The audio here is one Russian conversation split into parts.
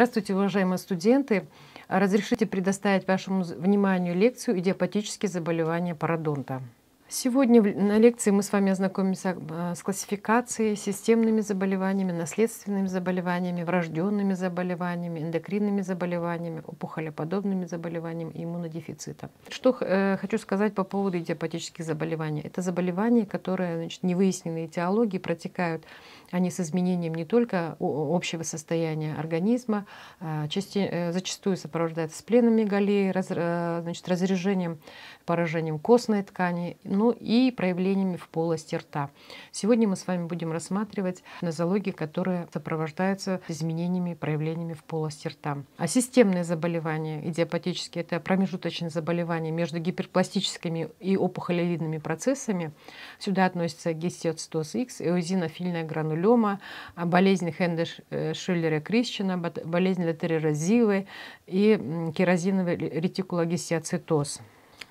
Здравствуйте, уважаемые студенты. Разрешите предоставить вашему вниманию лекцию «Идиопатические заболевания пародонта». Сегодня на лекции мы с вами ознакомимся а, с классификацией, системными заболеваниями, наследственными заболеваниями, врожденными заболеваниями, эндокринными заболеваниями, опухолеподобными заболеваниями и иммунодефицитом. Что э, хочу сказать по поводу диапатических заболеваний. Это заболевания, которые значит, невыясненные этиологии протекают, они с изменением не только общего состояния организма, а, э, зачастую сопровождаются с пленами галеи, раз, э, значит, разрежением, поражением костной ткани, ну и проявлениями в полости рта. Сегодня мы с вами будем рассматривать нозологии, которые сопровождаются изменениями, проявлениями в полости рта. А системные заболевания, идиопатические, это промежуточные заболевания между гиперпластическими и опухолевидными процессами. Сюда относятся гистиоцитоз X, эозинофильная гранулема, а болезнь Хенде э, Шиллера Крищена, болезнь латерерозивы и керозиновый ретикулогистиоцитоз.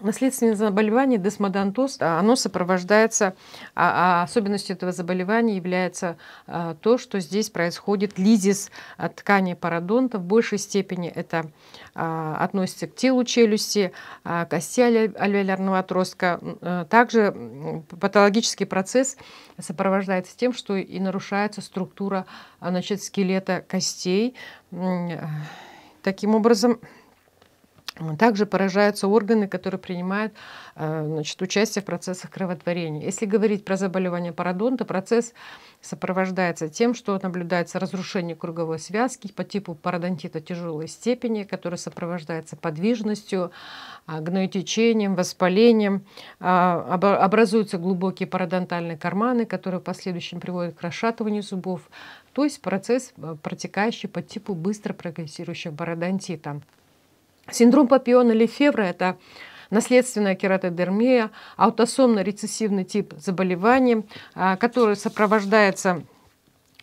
Наследственное заболевание десмодонтоз, оно сопровождается, а, а, особенностью этого заболевания является а, то, что здесь происходит лизис а, тканей пародонта. В большей степени это относится к телу челюсти, а, кости альвеолярного отростка. Э, также патологический процесс сопровождается тем, что и нарушается структура значит, скелета костей. Э, таким образом, также поражаются органы, которые принимают э, значит, участие в процессах кровотворения. Если говорить про заболевание пародонта, процесс сопровождается тем, что наблюдается разрушение круговой связки по типу пародонтита тяжелой степени, которая сопровождается подвижностью, а, гноетечением, воспалением. А, образуются глубокие пародонтальные карманы, которые в последующем приводят к расшатыванию зубов, то есть процесс, э, протекающий по типу быстро прогрессирующего пародонтита. Синдром папиона Лефевра – это наследственная кератодермия, аутосомно-рецессивный тип заболевания, а, который сопровождается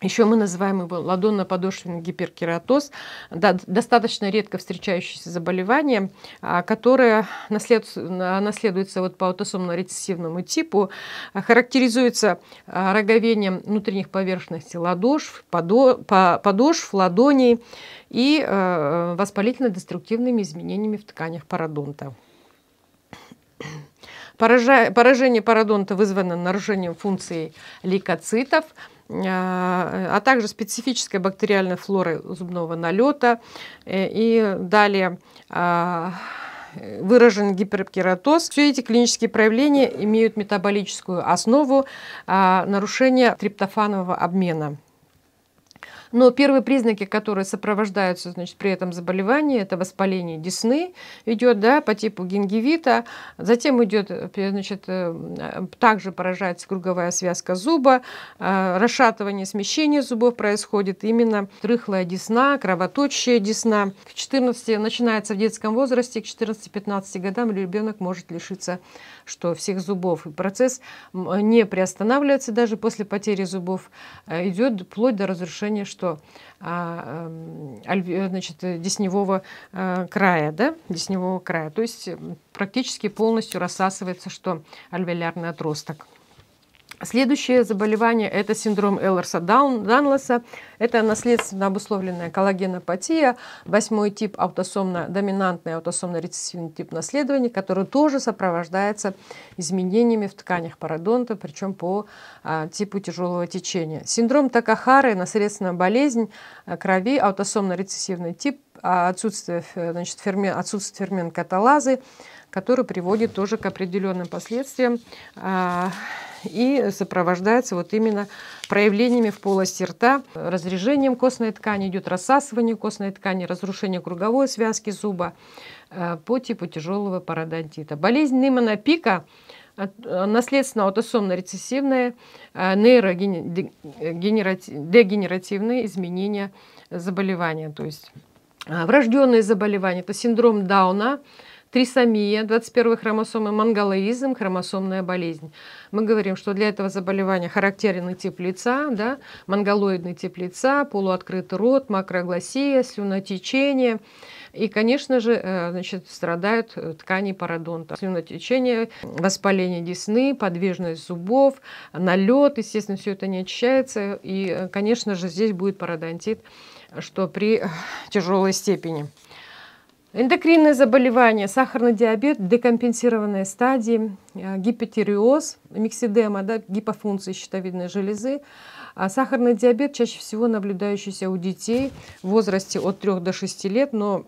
еще мы называем его ладонно-подошвенный гиперкератоз, достаточно редко встречающееся заболевание, а, которое наслед, наследуется вот по аутосомно-рецессивному типу, а, характеризуется а, роговением внутренних поверхностей ладошв, подошв, ладоней и э, воспалительно-деструктивными изменениями в тканях пародонта. Поражение пародонта вызвано нарушением функции лейкоцитов – а, а также специфической бактериальной флоры зубного налета. Э, и далее а, выражен гиперкератоз. Все эти клинические проявления имеют метаболическую основу а, нарушения триптофанового обмена. Но первые признаки, которые сопровождаются значит, при этом заболевании, это воспаление десны идет да, по типу гингивита. Затем идет, значит, э, также поражается круговая связка зуба, э, расшатывание, смещение зубов происходит именно рыхлая десна, кровоточие десна. К 14 начинается в детском возрасте, к 14-15 годам ребенок может лишиться что всех зубов. И процесс не приостанавливается даже после потери зубов, а, идет вплоть до разрушения что? А, эм, э, значит, э, десневого э, края, да? десневого края. То есть практически полностью рассасывается что? Альвеолярный отросток. Следующее заболевание – это синдром Эллерса Данлоса. Это наследственно обусловленная коллагенопатия, восьмой тип аутосомно-доминантный аутосомно-рецессивный тип наследования, который тоже сопровождается изменениями в тканях пародонта, причем по а, типу тяжелого течения. Синдром Такахары – наследственная болезнь а, крови, аутосомно-рецессивный тип, а, отсутствие, значит, фермент, отсутствие фермент каталазы – который приводит тоже к определенным последствиям а, и сопровождается вот именно проявлениями в полости рта, разрежением костной ткани, идет рассасывание костной ткани, разрушение круговой связки зуба а, по типу тяжелого пародонтита. Болезнь Нимана Пика наследственно аутосомно-рецессивные а, нейродегенеративные изменения заболевания, то есть врожденные заболевания, это синдром Дауна, трисомия 21 хромосомы, манголоизм, хромосомная болезнь. Мы говорим, что для этого заболевания характерен тип лица, да, манголоидный тип лица, полуоткрытый рот, макрогласия, слюнотечение. И, конечно же, э, значит, страдают э, ткани пародонта. Слюнотечение, воспаление десны, подвижность зубов, налет, естественно, все это не очищается. И, э, конечно же, здесь будет пародонтит, что при тяжелой степени. Эндокринные заболевания, сахарный диабет, декомпенсированные стадии, э, гипотиреоз миксидема, да, гипофункции щитовидной железы, а сахарный диабет чаще всего наблюдающийся у детей в возрасте от 3 до 6 лет, но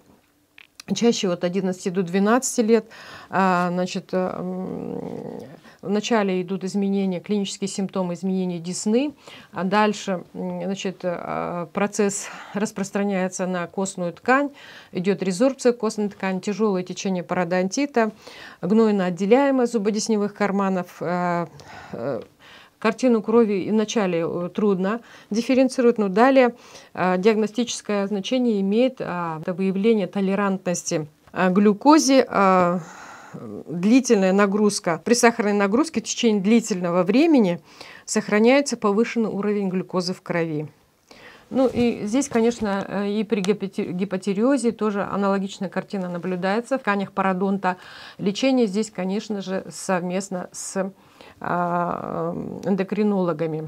чаще от 11 до 12 лет а, значит, э, Вначале идут изменения, клинические симптомы изменения десны, а дальше значит, э, процесс распространяется на костную ткань, идет резорбция костной ткани, тяжелое течение пародонтита, гнойно отделяемое зубодесневых карманов, э, э, картину крови в начале трудно дифференцировать, но далее диагностическое значение имеет а, выявление толерантности к глюкозе, а, длительная нагрузка, при сахарной нагрузке в течение длительного времени сохраняется повышенный уровень глюкозы в крови. Ну и здесь, конечно, э, и при гипотериозе тоже аналогичная картина наблюдается. В тканях пародонта лечение здесь, конечно же, совместно с а, эм, эндокринологами.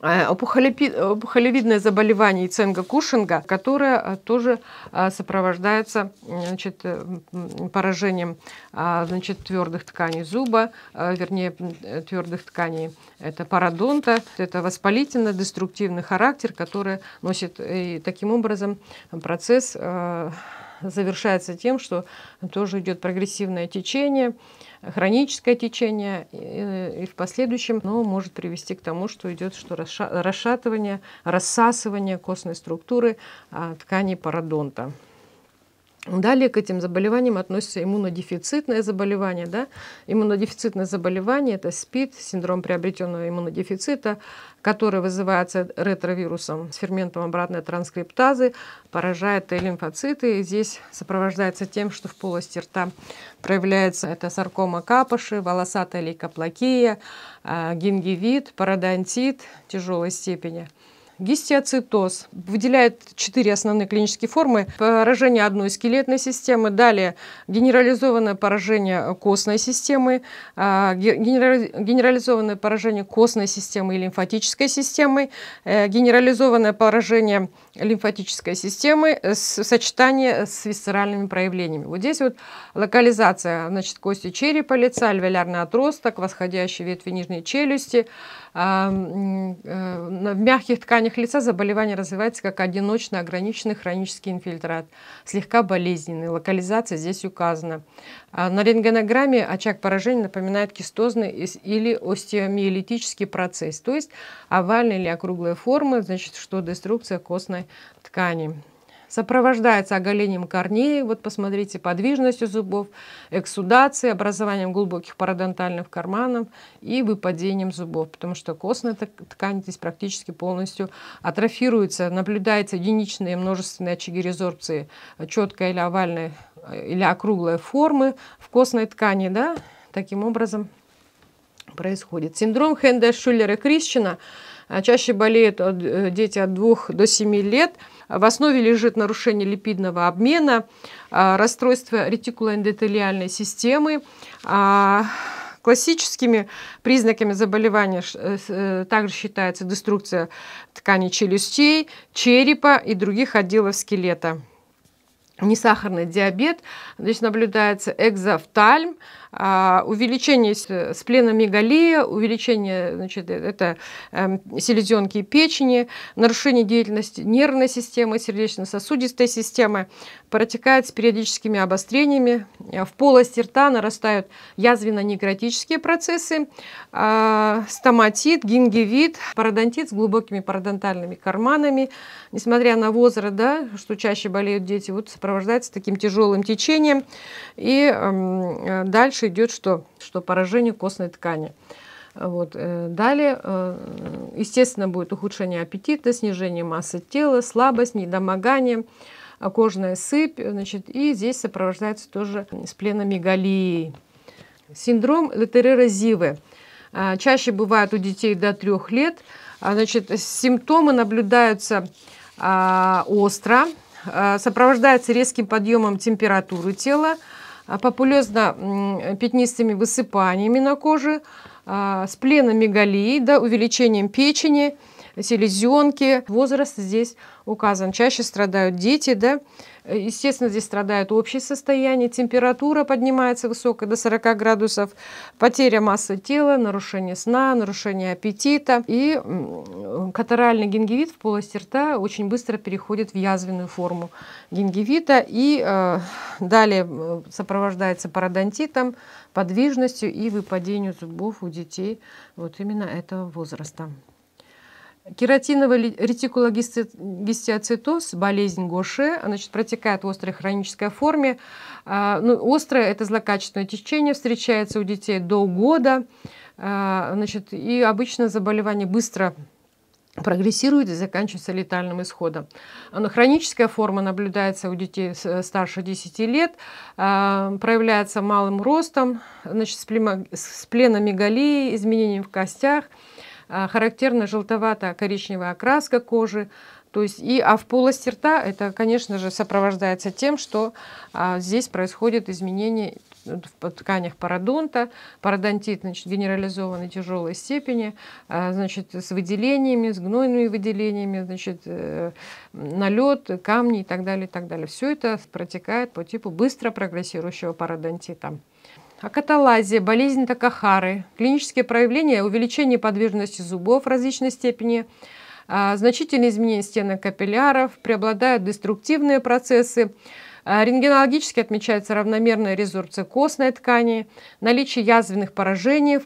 Э, опухолевидное заболевание Ценга Кушинга, которое э, тоже э, сопровождается значит, поражением значит, твердых тканей зуба, вернее твердых тканей это пародонта, это воспалительно-деструктивный характер, который носит и таким образом процесс завершается тем, что тоже идет прогрессивное течение, хроническое течение и э, в последующем оно ну, может привести к тому, что идет что расшатывание, рассасывание костной структуры а, тканей пародонта. Далее к этим заболеваниям относятся иммунодефицитные заболевания. Да? Иммунодефицитное заболевание – это СПИД, синдром приобретенного иммунодефицита, который вызывается ретровирусом с ферментом обратной транскриптазы, поражает Т-лимфоциты. И здесь сопровождается тем, что в полости рта проявляется это саркома капыши, волосатая лейкоплакия, а, гингивит, пародонтит тяжелой степени – гистиоцитоз. Выделяет четыре основные клинические формы. Поражение одной скелетной системы, далее генерализованное поражение костной системы, а, генерализованное поражение костной системы и лимфатической системы, э, генерализованное поражение лимфатической системы э, с, сочетание с висцеральными проявлениями. Вот здесь вот локализация значит, кости черепа, лица, альвеолярный отросток, восходящие ветви нижней челюсти, а, э, в мягких тканях их лица заболевание развивается как одиночный ограниченный хронический инфильтрат, слегка болезненный. Локализация здесь указана. А, на рентгенограмме очаг поражения напоминает кистозный или остеомиелитический процесс, то есть овальной или округлой формы, значит, что деструкция костной ткани сопровождается оголением корней, вот посмотрите, подвижностью зубов, эксудацией, образованием глубоких пародонтальных карманов и выпадением зубов, потому что костная ткань здесь практически полностью атрофируется, наблюдается единичные множественные очаги резорбции э, четкой или овальной э, или округлой формы в костной ткани, да, таким образом происходит. Синдром Хенда, Шулера, Крисчина э, чаще болеют дети от 2 до 7 лет – в основе лежит нарушение липидного обмена, а, расстройство ретикулоэндотелиальной системы. А, классическими признаками заболевания э, э, также считается деструкция тканей челюстей, черепа и других отделов скелета. Несахарный диабет, здесь наблюдается экзофтальм, а, увеличение спленомегалия, увеличение значит, э, это эм, селезенки и печени, нарушение деятельности нервной системы, сердечно-сосудистой системы, протекает с периодическими обострениями. Э, в полости рта нарастают язвенно-некротические процессы, а, стоматит, гингивит, пародонтит с глубокими пародонтальными карманами. Несмотря на возраст, да, что чаще болеют дети, вот сопровождается таким тяжелым течением. И эм, э, дальше дальше идет что? Что поражение костной ткани. Вот. Э, далее, э, естественно, будет ухудшение аппетита, снижение массы тела, слабость, недомогание, э, кожная сыпь. Значит, и здесь сопровождается тоже с пленомегалией. Синдром Летерера Чаще бывает у детей до трех лет. А, значит, симптомы наблюдаются а, остро, а, сопровождается резким подъемом температуры тела, а популезно-пятнистыми высыпаниями на коже, а, с пленом мегалии, да, увеличением печени, селезенки. Возраст здесь указан. Чаще страдают дети, да. Э, естественно, здесь страдает общее состояние, температура поднимается высокая до 40 градусов, потеря массы тела, нарушение сна, нарушение аппетита. И катаральный гингивит в полости рта очень быстро переходит в язвенную форму гингивита и э, далее сопровождается пародонтитом, подвижностью и выпадением зубов у детей вот именно этого возраста. Кератиновый ретикулогистиоцитоз, болезнь Гоше, значит, протекает в острой хронической форме. А, ну, острое – это злокачественное течение, встречается у детей до года. А, значит, и обычно заболевание быстро прогрессирует и заканчивается летальным исходом. Хроническая форма наблюдается у детей старше 10 лет, а, проявляется малым ростом, значит, с пленомегалией, изменением в костях – а, характерна желтовато-коричневая окраска кожи, то есть и, а в полости рта это, конечно же, сопровождается тем, что а, здесь происходит изменение э, в тканях пародонта, пародонтит значит, генерализованной тяжелой степени, а, значит, с выделениями, с гнойными выделениями, значит, э, налет, камни и так далее, и так далее. Все это протекает по типу быстро прогрессирующего пародонтита акаталазия, болезнь Такахары, клинические проявления, увеличение подвижности зубов различной степени, а, значительные изменения стенок капилляров, преобладают деструктивные процессы, а, рентгенологически отмечается равномерная резорбция костной ткани, наличие язвенных поражений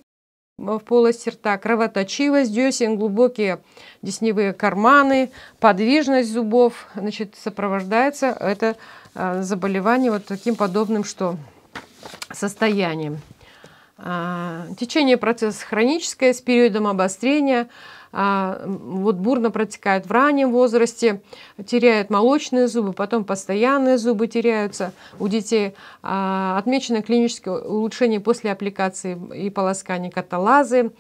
в полости рта, кровоточивость десен, глубокие десневые карманы, подвижность зубов, значит, сопровождается это а, заболевание вот таким подобным, что состоянием. А, течение процесса хроническое, с периодом обострения, а, вот бурно протекает в раннем возрасте, теряют молочные зубы, потом постоянные зубы теряются у детей. А, отмечено клиническое улучшение после аппликации и полоскания каталазы.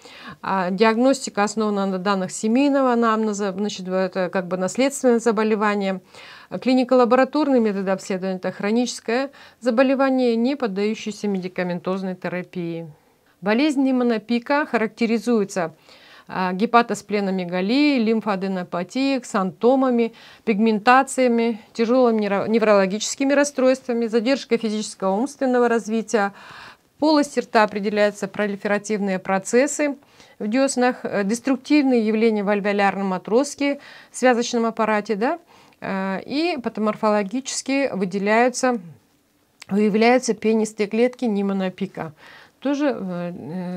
Диагностика основана на данных семейного анамнеза, значит, это как бы наследственное заболевание. А Клинико-лабораторные методы обследования – это хроническое заболевание, не поддающееся медикаментозной терапии. Болезнь Немонопика характеризуется а, гепатоспленомегалией, лимфоаденопатией, ксантомами, пигментациями, тяжелыми неврологическими расстройствами, задержкой физического умственного развития. В полости рта определяются пролиферативные процессы в деснах, э, деструктивные явления в альвеолярном отростке, в связочном аппарате, да, Э, и патоморфологически выделяются, выявляются пенистые клетки нимонопика. Тоже э,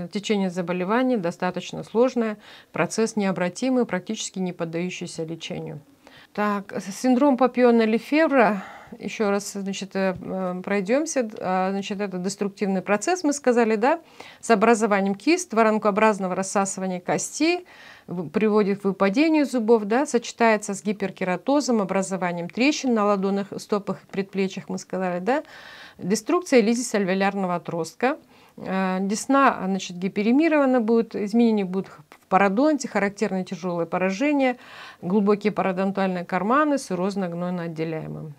э, течение заболевания достаточно сложное, процесс необратимый, практически не поддающийся лечению. Так, синдром папиона Лефевра еще раз значит, э, пройдемся. А, значит, это деструктивный процесс, мы сказали, да, с образованием кист, воронкообразного рассасывания кости, приводит к выпадению зубов, да, сочетается с гиперкератозом, образованием трещин на ладонных, стопах и предплечьях, мы сказали, да, деструкция лизис альвеолярного отростка, а, десна, значит, гиперемирована будет, изменения будут в пародонте, характерны тяжелые поражения, глубокие пародонтальные карманы, сырозно-гнойно отделяемым.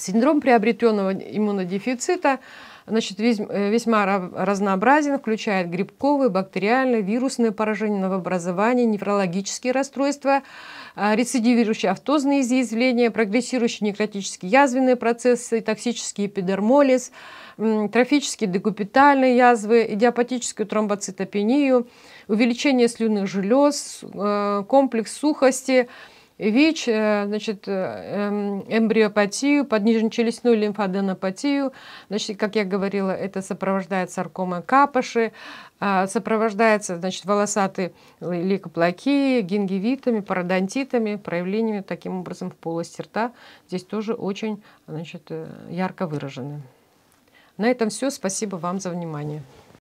Синдром приобретенного иммунодефицита значит, э, весьма разнообразен, включает грибковые, бактериальные, вирусные поражения, новообразования, неврологические расстройства, а, рецидивирующие автозные изъязвления, прогрессирующие некротические язвенные процессы, токсический эпидермолиз, трофические декупитальные язвы, идиопатическую тромбоцитопению, увеличение слюнных желез, э, комплекс сухости – ВИЧ, э, значит, э, эм, эмбриопатию, поднижнечелюстную лимфоденопатию. Значит, как я говорила, это сопровождает саркома капоши, а, сопровождается, значит, волосатые ликоплакии, гингивитами, пародонтитами, проявлениями таким образом в полости рта. Здесь тоже очень, значит, э, ярко выражены. На этом все. Спасибо вам за внимание.